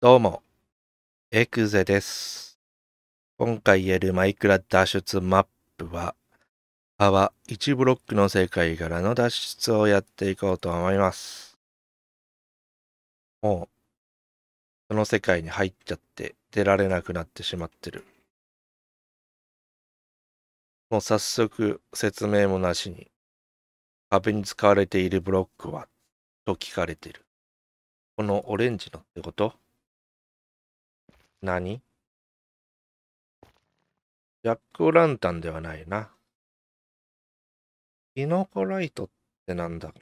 どうも、エクゼです。今回やるマイクラ脱出マップは、幅1ブロックの世界からの脱出をやっていこうと思います。もう、その世界に入っちゃって出られなくなってしまってる。もう早速説明もなしに、壁に使われているブロックはと聞かれてる。このオレンジのってこと何ジャック・オ・ランタンではないな。キノコライトってなんだ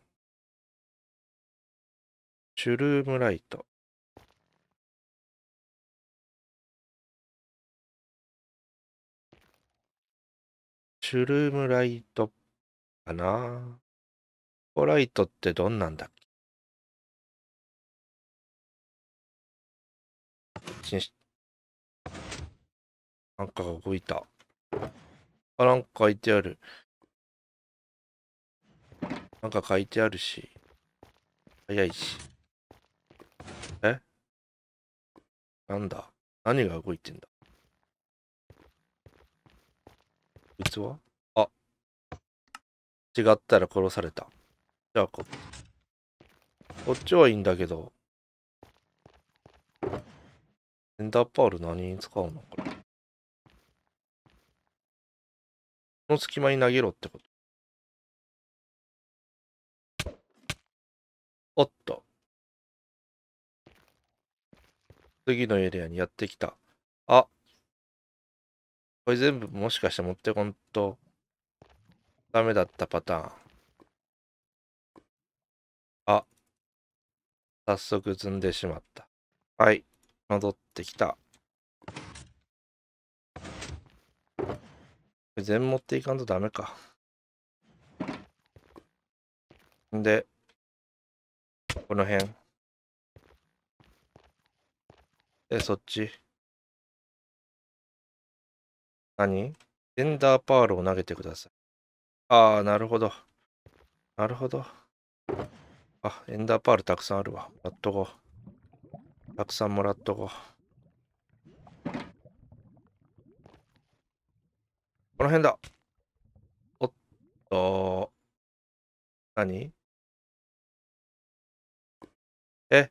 シュルームライト。シュルームライトかなコライトってどんなんだっけなんかが動いた。あ、なんか書いてある。なんか書いてあるし。早いし。えなんだ何が動いてんだ器あ。違ったら殺された。じゃあこっち。こっちはいいんだけど。エンダーパール何に使うのこれ。この隙間に投げろってこと。おっと。次のエリアにやってきた。あ。これ全部もしかして持ってこんと、ダメだったパターン。あ。早速積んでしまった。はい。戻ってきた。全持っていかんとダメか。んで、この辺。で、そっち。何エンダーパールを投げてください。ああ、なるほど。なるほど。あ、エンダーパールたくさんあるわ。もらっとこう。たくさんもらっとこう。この辺だ。おっと、何え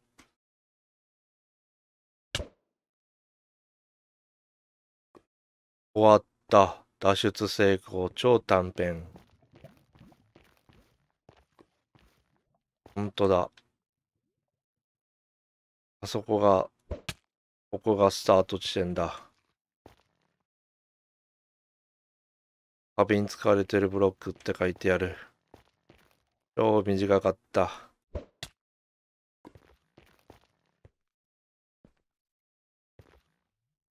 終わった。脱出成功。超短編。ほんとだ。あそこが、ここがスタート地点だ。壁に使われてるブロックって書いてある。超短かった。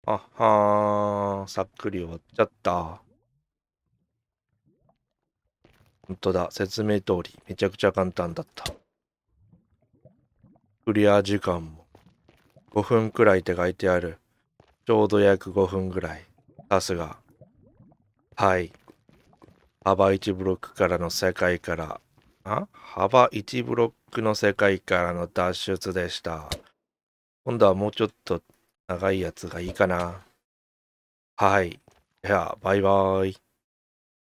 あはーさっくり終わっちゃった。ほんとだ、説明通り、めちゃくちゃ簡単だった。クリア時間も5分くらいって書いてある。ちょうど約5分くらい。さすが。はい。幅1ブロックからの世界から、あ幅1ブロックの世界からの脱出でした。今度はもうちょっと長いやつがいいかな。はい。じゃあ、バイバーイ。